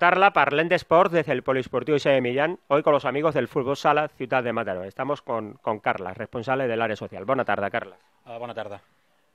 una de Sport Sport el el Polisportivo Isabel Millán, hoy con los amigos del Fútbol Sala Ciudad de Mataró. Estamos con, con Carla, responsable del área social. Buenas tardes Carla. Hola, ah, Buenas tardes.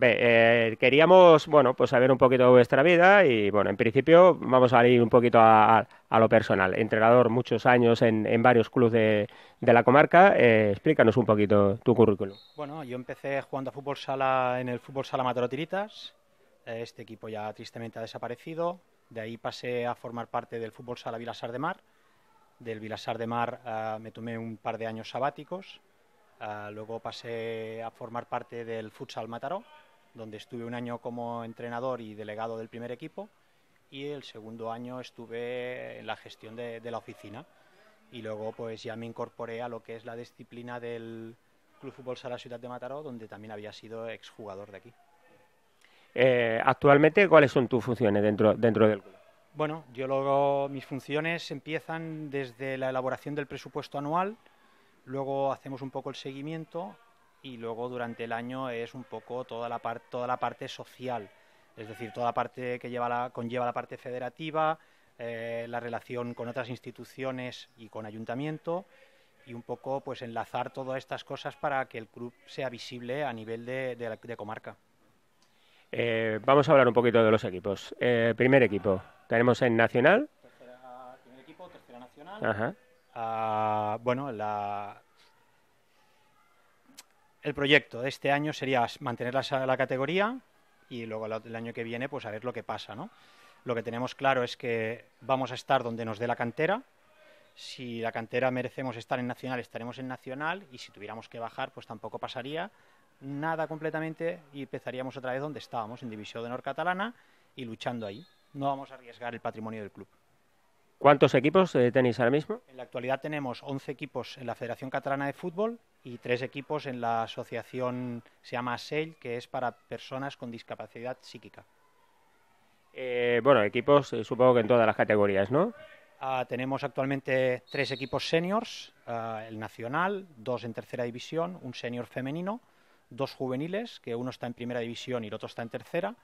eh, queríamos, bueno, pues saber un poquito de vuestra vida y, bueno, en principio vamos a ir un poquito a, a, lo personal. Entrenador muchos años en, en varios clubes de, de la comarca. Eh, explícanos un poquito tu currículum. Bueno, yo empecé jugando a fútbol sala en el Fútbol Sala Mataró Tiritas. Este equipo ya tristemente ha desaparecido. De ahí pasé a formar parte del fútbol sala Vilasar de Mar. Del Vilasar de Mar ah, me tomé un par de años sabáticos. Ah, luego pasé a formar parte del futsal Mataró, donde estuve un año como entrenador y delegado del primer equipo. Y el segundo año estuve en la gestión de, la oficina. Y luego pues ya me incorporé a lo que es la disciplina del Club Fútbol Sala Ciudad de Mataró, donde también había sido exjugador de aquí. Eh, actualmente, ¿cuáles son tus funciones dentro, del club? Bueno, yo mis funciones empiezan desde la elaboración del presupuesto anual, luego hacemos un poco el seguimiento y luego durante el año es un poco toda la, parte social, es decir, toda la parte que conlleva la parte federativa, eh, la relación con otras instituciones y con ayuntamiento y un poco pues enlazar todas estas cosas para que el club sea visible a nivel de comarca. Eh, vamos a hablar un poquito de los equipos. Eh, primer equipo, tenemos en Nacional. Ah, bueno, el proyecto de este año sería mantener la, la categoría y luego el año que viene, pues a ver lo que pasa, ¿no? Lo que tenemos claro es que vamos a estar donde nos dé la cantera. Si la cantera merecemos estar en Nacional, estaremos en Nacional y si tuviéramos que bajar, pues tampoco pasaría nada completamente y empezaríamos otra vez donde estábamos, en División de Honor Catalana y luchando ahí. No vamos a arriesgar el patrimonio del club. ¿Cuántos equipos eh, tenéis ahora mismo? En la actualidad tenemos 11 equipos en la Federación Catalana de Fútbol y 3 equipos en la asociación, se llama SEL, que es para personas con discapacidad psíquica. Eh, bueno, equipos eh, supongo que en todas las categorías, ¿no? Ah, tenemos actualmente tres equipos seniors, ah, el nacional, dos en tercera división, un senior femenino dos juveniles, que uno está en primera división y el otro está en tercera,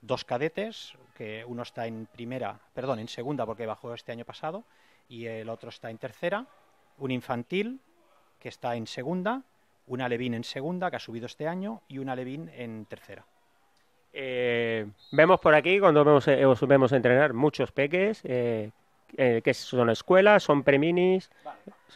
dos cadetes, que uno está en primera, perdón, en segunda porque bajó este año pasado, y el otro está en tercera, un infantil que está en segunda, Una levín en segunda que ha subido este año y una levín en tercera. Eh, vemos por aquí, cuando vemos, eh, entrenar, muchos peques, eh, que son escuelas, son preminis. O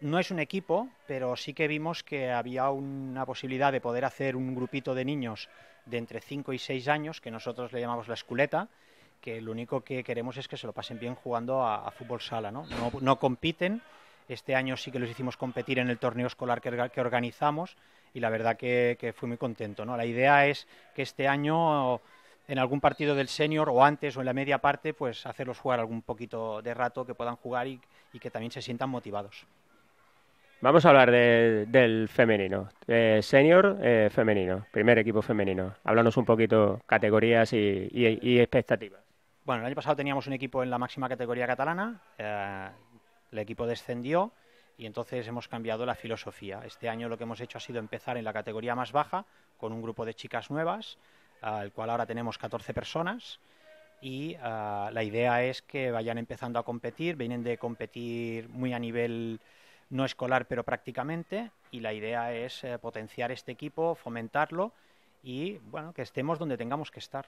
no es un equipo, pero sí que vimos que había una posibilidad de poder hacer un grupito de niños de entre 5 y 6 años, que nosotros le llamamos la esculeta, que lo único que queremos es que se lo pasen bien jugando a, fútbol sala. ¿no? compiten, este año sí que los hicimos competir en el torneo escolar que, organizamos y la verdad que, fui muy contento. La idea es que este año en algún partido del senior o antes o en la media parte, pues hacerlos jugar algún poquito de rato, que puedan jugar y que también se sientan motivados. Vamos a hablar del femenino, eh, senior eh, femenino, primer equipo femenino. Háblanos un poquito categorías y, expectativas. Bueno, el año pasado teníamos un equipo en la máxima categoría catalana, eh, el equipo descendió y entonces hemos cambiado la filosofía. Este año lo que hemos hecho ha sido empezar en la categoría más baja con un grupo de chicas nuevas, al cual ahora tenemos 14 personas y ah, la idea es que vayan empezando a competir, vienen de competir muy a nivel no escolar, pero prácticamente, y la idea es eh, potenciar este equipo, fomentarlo y bueno, que estemos donde tengamos que estar.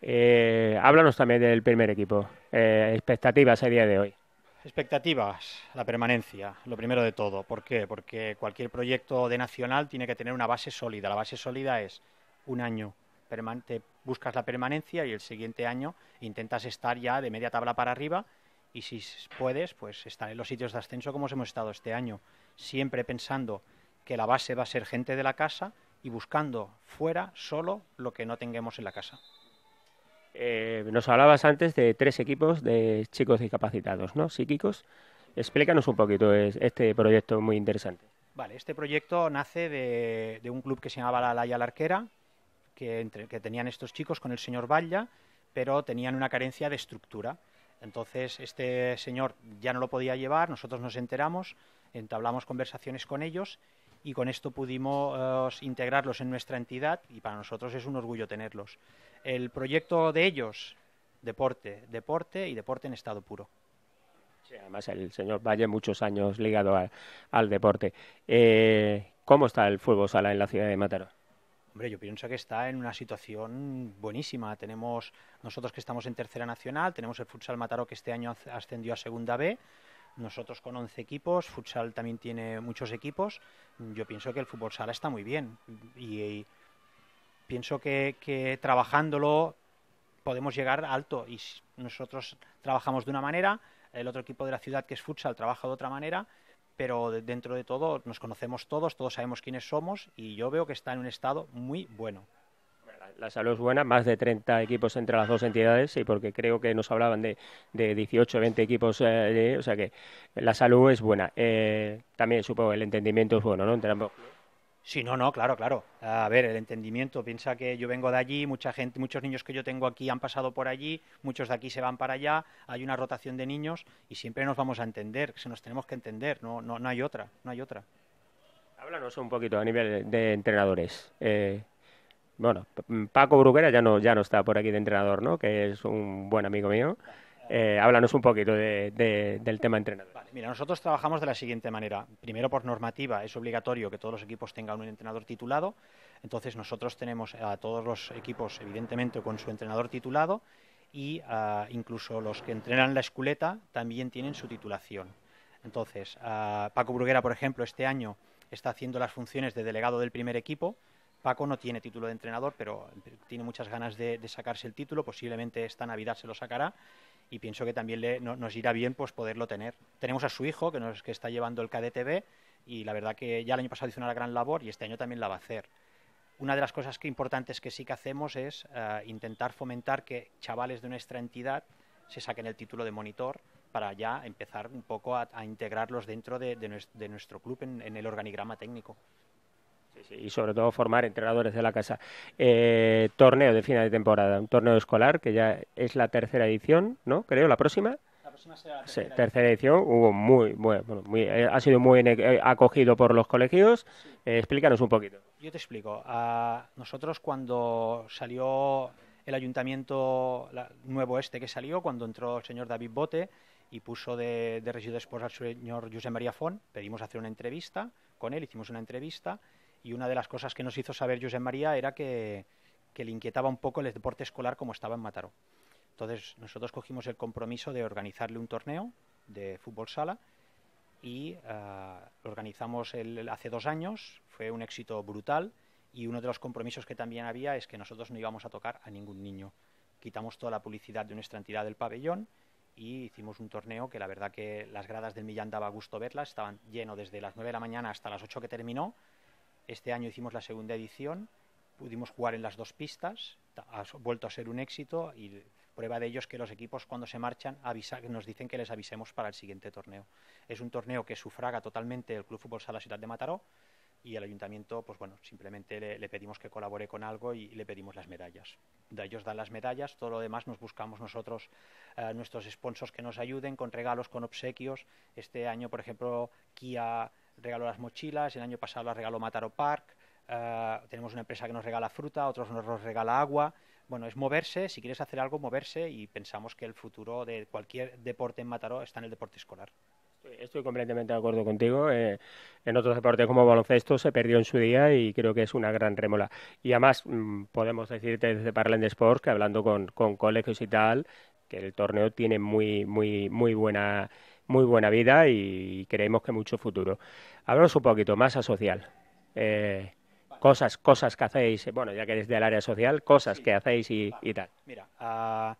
Eh, háblanos también del primer equipo. Eh, expectativas a día de hoy. Expectativas, la permanencia, lo primero de todo. ¿Por qué? Porque cualquier proyecto de nacional tiene que tener una base sólida. La base sólida es un año, permanente buscas la permanencia y el siguiente año intentas estar ya de media tabla para arriba y si puedes, pues estar en los sitios de ascenso como hemos estado este año, siempre pensando que la base va a ser gente de la casa y buscando fuera solo lo que no tengamos en la casa. Eh, nos hablabas antes de tres equipos de chicos discapacitados, ¿no? Psíquicos. Explícanos un poquito este proyecto muy interesante. Vale, este proyecto nace de, un club que se llamaba La Laya Larquera, que, que tenían estos chicos con el señor Valla, pero tenían una carencia de estructura. Entonces, este señor ya no lo podía llevar, nosotros nos enteramos, entablamos conversaciones con ellos y con esto pudimos eh, integrarlos en nuestra entidad y para nosotros es un orgullo tenerlos. El proyecto de ellos, deporte, deporte y deporte en estado puro. además, el señor Valle muchos años ligado al deporte. Eh, ¿Cómo está el fútbol sala en la ciudad de Mataró? Hombre, yo pienso que está en una situación buenísima. Tenemos nosotros que estamos en tercera nacional, tenemos el futsal Mataró que este año ascendió a segunda B, nosotros con 11 equipos, futsal también tiene muchos equipos. Yo pienso que el fútbol sala está muy bien y, pienso que, que, trabajándolo podemos llegar alto y nosotros trabajamos de una manera, el otro equipo de la ciudad que es futsal trabaja de otra manera pero dentro de todo nos conocemos todos, todos sabemos quiénes somos y yo veo que está en un estado muy bueno. La salud es buena, más de 30 equipos entre las dos entidades, y porque creo que nos hablaban de, de 18, 20 equipos, eh, o sea que la salud es buena. Eh, también supongo el entendimiento es bueno, ¿no? Entre ambos. Sí, no, no, claro, claro. A ver, el entendimiento. Piensa que yo vengo de allí, mucha gente, muchos niños que yo tengo aquí han pasado por allí, muchos de aquí se van para allá, hay una rotación de niños y siempre nos vamos a entender, se nos tenemos que entender, no, no, no hay otra, no hay otra. Háblanos un poquito a nivel de entrenadores. Eh, bueno, Paco Bruguera ya no, ya no está por aquí de entrenador, ¿no? Que es un buen amigo mío. Eh, háblanos un poquito del tema entrenador. mira, nosotros trabajamos de la siguiente manera. Primero, por normativa, es obligatorio que todos los equipos tengan un entrenador titulado. Entonces, nosotros tenemos a todos los equipos, evidentemente, con su entrenador titulado y ah, incluso los que entrenan la esculeta también tienen su titulación. Entonces, ah, Paco Bruguera, por ejemplo, este año está haciendo las funciones de delegado del primer equipo. Paco no tiene título de entrenador, pero tiene muchas ganas de sacarse el título. Posiblemente esta Navidad se lo sacará y pienso que también nos irá bien pues poderlo tener. Tenemos a su hijo que, está llevando el KDTV y la verdad que ya el año pasado hizo una gran labor y este año también la va a hacer. Una de las cosas que importantes que sí que hacemos es eh, intentar fomentar que chavales de nuestra entidad se saquen el título de monitor para ya empezar un poco a, integrarlos dentro de, nuestro, club en el organigrama técnico y sobre todo formar entrenadores de la casa. Eh, torneo de final de temporada, un torneo escolar que ya es la tercera edición, ¿no? Creo, la próxima. La próxima será la tercera, sí, tercera edición. Hubo muy, bueno, eh, ha sido muy eh, acogido por los colegios. explícanos un poquito. Yo te explico. Ah, nosotros cuando salió el ayuntamiento nuevo este que salió, cuando entró el señor David Bote y puso de, de esposa pues, al señor José María Fon pedimos hacer una entrevista con él, hicimos una entrevista y una de las cosas que nos hizo saber José María era que, le inquietaba un poco el deporte escolar como estaba en Mataró. Entonces nosotros cogimos el compromiso de organizarle un torneo de fútbol sala y eh, lo organizamos el, hace dos años, fue un éxito brutal y uno de los compromisos que también había es que nosotros no íbamos a tocar a ningún niño. Quitamos toda la publicidad de nuestra entidad del pabellón y hicimos un torneo que la verdad que las gradas del Millán daba gusto verlas, estaban lleno desde las 9 de la mañana hasta las 8 que terminó, este año hicimos la segunda edición, pudimos jugar en las dos pistas, ha vuelto a ser un éxito y prueba de ello es que los equipos cuando se marchan nos dicen que les avisemos para el siguiente torneo. Es un torneo que sufraga totalmente el Club Fútbol Sala Ciudad de Mataró y el ayuntamiento, pues bueno, simplemente le, pedimos que colabore con algo y le pedimos las medallas. De ellos dan las medallas, todo lo demás nos buscamos nosotros eh, nuestros sponsors que nos ayuden con regalos, con obsequios. Este año, por ejemplo, Kia regaló las mochilas, el año pasado las regaló Mataro Park, eh, tenemos una empresa que nos regala fruta, otros nos regala agua. Bueno, es moverse, si quieres hacer algo, moverse y pensamos que el futuro de cualquier deporte en Mataró está en el deporte escolar. Estoy completamente de acuerdo contigo. Eh, en otros deportes como baloncesto se perdió en su día y creo que es una gran rémola. Y además mm, podemos decirte desde Paralén de Sports que hablando con, con colegios y tal, que el torneo tiene muy, muy, muy buena muy buena vida y creemos que mucho futuro. Hablamos un poquito, más a social. Eh, cosas, cosas que hacéis, eh, bueno, ya que eres del área social, cosas que hacéis y, tal. Mira, ah,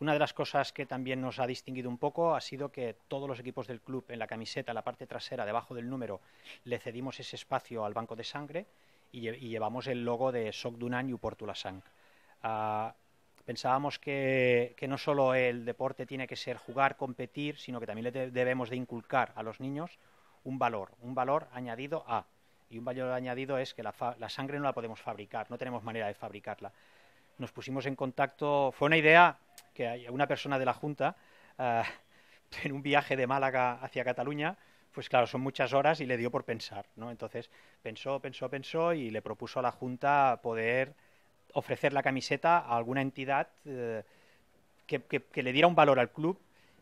una de las cosas que también nos ha distinguido un poco ha sido que todos los equipos del club en la camiseta, en la parte trasera, debajo del número, le cedimos ese espacio al banco de sangre y, llevamos el logo de Soc Dunan y Uportula Sang. Ah, pensábamos que, no solo el deporte tiene que ser jugar, competir, sino que también le debemos de inculcar a los niños un valor, un valor añadido a. Y un valor añadido es que la, sangre no la podemos fabricar, no tenemos manera de fabricarla. Nos pusimos en contacto, fue una idea que una persona de la Junta, eh, en un viaje de Málaga hacia Cataluña, pues claro, son muchas horas y le dio por pensar, ¿no? Entonces pensó, pensó, pensó y le propuso a la Junta poder ofrecer la camiseta a alguna entidad eh, que, que, le diera un valor al club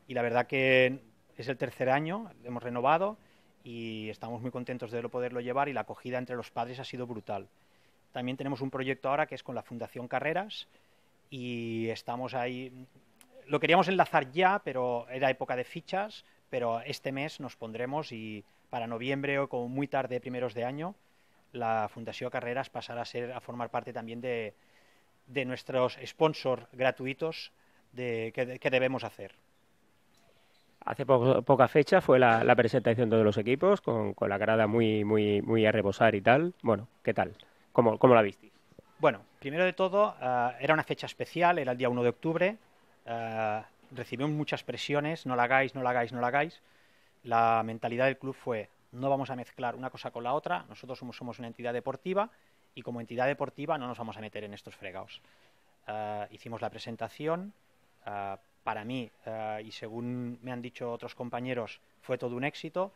y la verdad que es el tercer año, hemos renovado y estamos muy contentos de poderlo llevar y la acogida entre los padres ha sido brutal. También tenemos un proyecto ahora que es con la Fundación Carreras y estamos ahí, lo queríamos enlazar ya, pero era época de fichas, pero este mes nos pondremos y para noviembre o como muy tarde, primeros de año, la Fundación Carreras pasará a ser a formar parte también de, de nuestros sponsors gratuitos de, que, debemos hacer. Hace poca fecha fue la, presentación de todos los equipos con, con, la grada muy, muy, muy a rebosar y tal. Bueno, ¿qué tal? ¿Cómo, cómo la visteis? Bueno, primero de todo, eh, era una fecha especial, era el día 1 de octubre. Eh, recibimos muchas presiones, no la hagáis, no la hagáis, no la hagáis. La mentalidad del club fue, no vamos a mezclar una cosa con la otra, nosotros somos, una entidad deportiva y como entidad deportiva no nos vamos a meter en estos fregados. Eh, hicimos la presentación, eh, para mí, eh, y según me han dicho otros compañeros, fue todo un éxito.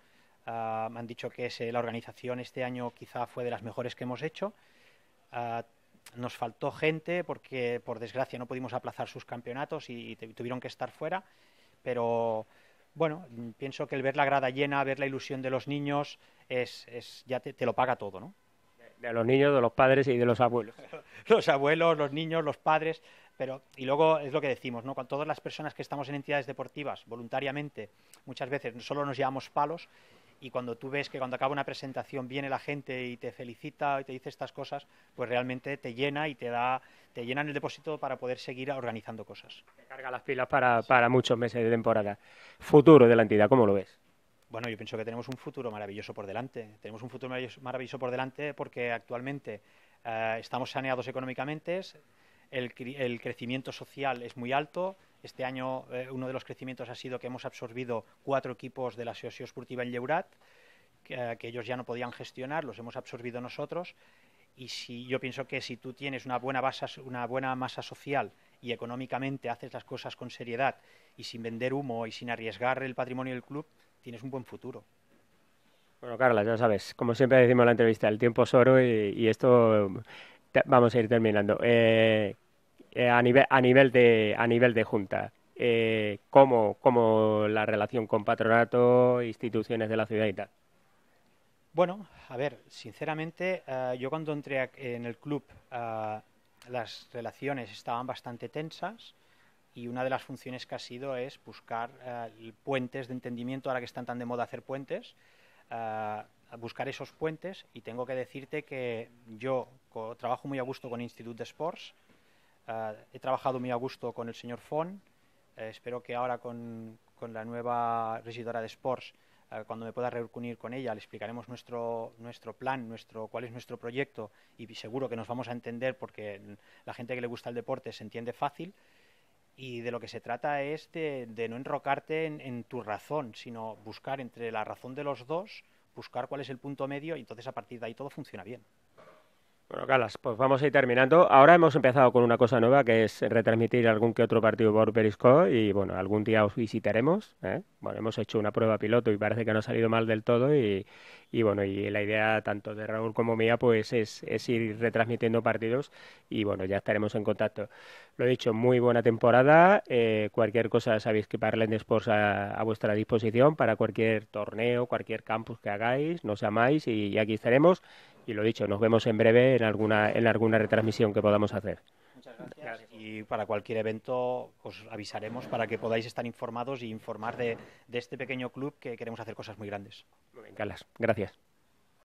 me han dicho que la organización este año quizá fue de las mejores que hemos hecho. nos faltó gente porque, por desgracia, no pudimos aplazar sus campeonatos y, y tuvieron que estar fuera, pero bueno, pienso que el ver la grada llena, ver la ilusión de los niños, es, ya te, lo paga todo, ¿no? De, los niños, de los padres y de los abuelos. los abuelos, los niños, los padres, pero y luego es lo que decimos, ¿no? Con todas las personas que estamos en entidades deportivas voluntariamente, muchas veces solo nos llevamos palos y cuando tú ves que cuando acaba una presentación viene la gente y te felicita y te dice estas cosas, pues realmente te llena y te da, te llenan el depósito para poder seguir organizando cosas. carga las pilas para, muchos meses de temporada. Futuro de la entidad, ¿cómo lo ves? Bueno, yo pienso que tenemos un futuro maravilloso por delante. Tenemos un futuro maravilloso por delante porque actualmente eh, estamos saneados económicamente, el crecimiento social es muy alto, este año eh, uno de los crecimientos ha sido que hemos absorbido cuatro equipos de la Asociación Esportiva en Lleurat, eh, que, ellos ya no podían gestionar, los hemos absorbido nosotros. Y si yo pienso que si tú tienes una buena, base, una buena masa social y económicamente haces las cosas con seriedad y sin vender humo y sin arriesgar el patrimonio del club, tienes un buen futuro. Bueno, Carla, ya sabes, como siempre decimos en la entrevista, el tiempo es oro y, esto vamos a ir terminando. Eh, eh, a, nivel, a, nivel de, a nivel de junta. Eh, como cómo, la relación con patronato, instituciones de la ciudad y tal. Bueno, a ver, sinceramente, eh, yo cuando entré en el club, las relaciones estaban bastante tensas y una de las funciones que ha sido es buscar puentes de entendimiento, ahora que están tan de moda hacer puentes, buscar esos puentes y tengo que decirte que yo trabajo muy a gusto con Institut de Sports, Ah, he trabajado muy a gusto con el señor Fon. Eh, espero que ahora con, la nueva regidora de Sports, eh, cuando me pueda reunir con ella, le explicaremos nuestro, nuestro plan, nuestro, cuál es nuestro proyecto y seguro que nos vamos a entender porque la gente que le gusta el deporte se entiende fácil. Y de lo que se trata es de, no enrocarte en, tu razón, sino buscar entre la razón de los dos, buscar cuál es el punto medio y entonces a partir de ahí todo funciona bien. Bueno, Calas, pues vamos a ir terminando. Ahora hemos empezado con una cosa nueva que es retransmitir algún que otro partido por Periscope y bueno, algún día os visitaremos. ¿eh? Bueno, hemos hecho una prueba piloto y parece que no ha salido mal del todo y, y bueno, y la idea tanto de Raúl como mía pues es, ir retransmitiendo partidos y bueno, ya estaremos en contacto. Lo he dicho, muy buena temporada, eh, cualquier cosa sabéis que Parlen Sports a, a, vuestra disposición para cualquier torneo, cualquier campus que hagáis, nos amáis y, y aquí estaremos y lo dicho, nos vemos en breve en alguna, en alguna retransmisión que podamos hacer. Muchas gracias. Y para cualquier evento os avisaremos para que podáis estar informados y e informar de, este pequeño club que queremos hacer cosas muy grandes. Muy Gracias.